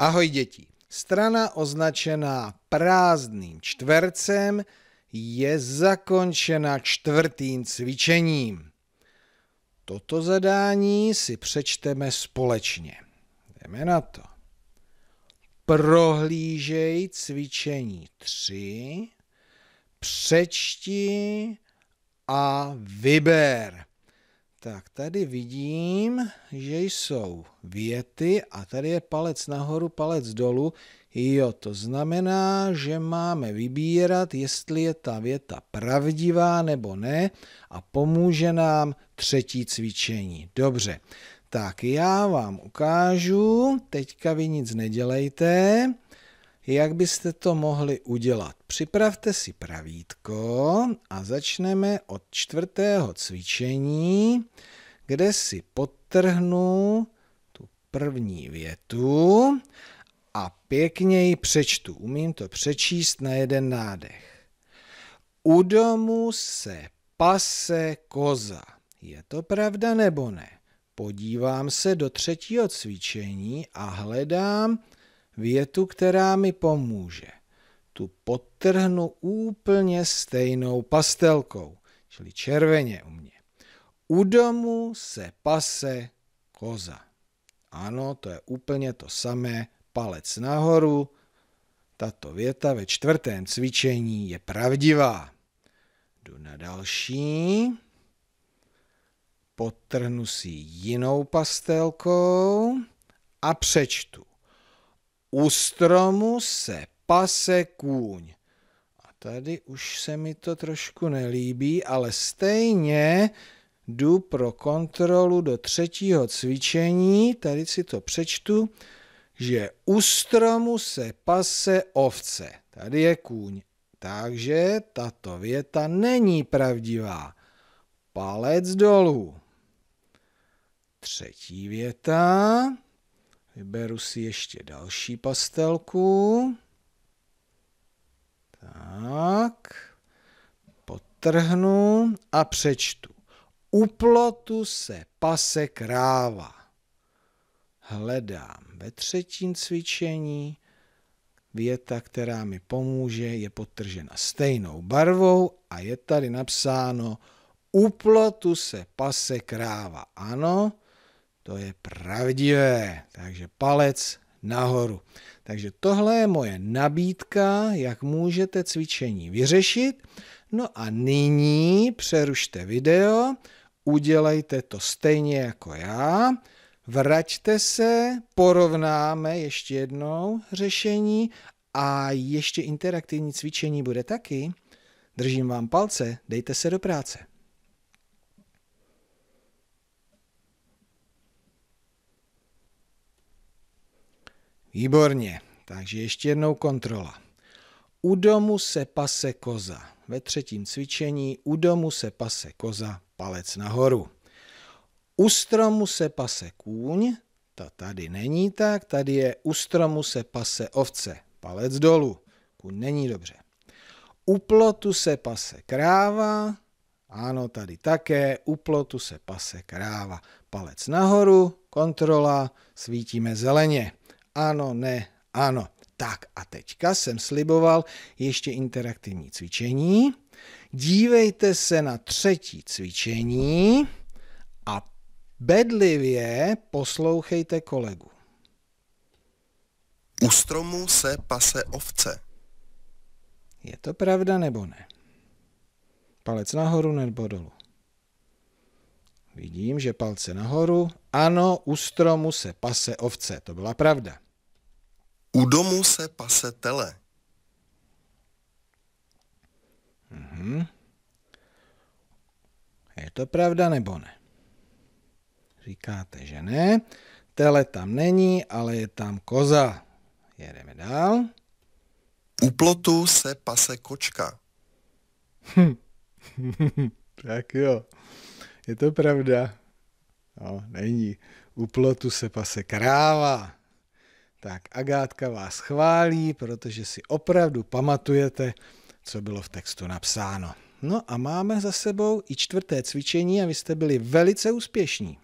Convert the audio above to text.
Ahoj děti. Strana označená prázdným čtvercem je zakončena čtvrtým cvičením. Toto zadání si přečteme společně. Jdeme na to. Prohlížej cvičení 3, přečti a vyber. Tak tady vidím, že jsou věty a tady je palec nahoru, palec dolů. Jo, to znamená, že máme vybírat, jestli je ta věta pravdivá nebo ne a pomůže nám třetí cvičení. Dobře, tak já vám ukážu, teďka vy nic nedělejte jak byste to mohli udělat. Připravte si pravítko a začneme od čtvrtého cvičení, kde si podtrhnu tu první větu a pěkně ji přečtu. Umím to přečíst na jeden nádech. U domu se pase koza. Je to pravda nebo ne? Podívám se do třetího cvičení a hledám větu, která mi pomůže. Tu potrhnu úplně stejnou pastelkou, čili červeně u mě. U domu se pase koza. Ano, to je úplně to samé, palec nahoru. Tato věta ve čtvrtém cvičení je pravdivá. Jdu na další. Potrhnu si jinou pastelkou a přečtu. U stromu se pase kůň. A tady už se mi to trošku nelíbí, ale stejně jdu pro kontrolu do třetího cvičení, tady si to přečtu, že u stromu se pase ovce. Tady je kůň. Takže tato věta není pravdivá. Palec dolů. Třetí věta. Vyberu si ještě další pastelku. Tak. Potrhnu a přečtu. U plotu se pase kráva. Hledám ve třetím cvičení. Věta, která mi pomůže, je podtržena stejnou barvou a je tady napsáno u plotu se pase kráva. Ano, to je pravdivé. Takže palec nahoru. Takže tohle je moje nabídka, jak můžete cvičení vyřešit. No a nyní přerušte video, udělejte to stejně jako já, vraťte se, porovnáme ještě jednou řešení a ještě interaktivní cvičení bude taky. Držím vám palce, dejte se do práce. Výborně, takže ještě jednou kontrola. U domu se pase koza. Ve třetím cvičení u domu se pase koza, palec nahoru. U stromu se pase kůň, ta tady není tak, tady je u stromu se pase ovce, palec dolů. Kůň není dobře. U plotu se pase kráva, ano, tady také, u plotu se pase kráva. Palec nahoru, kontrola, svítíme zeleně ano, ne, ano. Tak a teďka jsem sliboval ještě interaktivní cvičení. Dívejte se na třetí cvičení a bedlivě poslouchejte kolegu. U stromu se pase ovce. Je to pravda nebo ne? Palec nahoru nebo dolů? Vidím, že palce nahoru. Ano, u stromu se pase ovce. To byla pravda. U domu se pase tele. Mhm. Je to pravda nebo ne? Říkáte, že ne. Tele tam není, ale je tam koza. Jedeme dál. U plotu se pase kočka. tak jo. Je to pravda? No, není. U plotu se pase kráva. Tak Agátka vás chválí, protože si opravdu pamatujete, co bylo v textu napsáno. No a máme za sebou i čtvrté cvičení a vy jste byli velice úspěšní.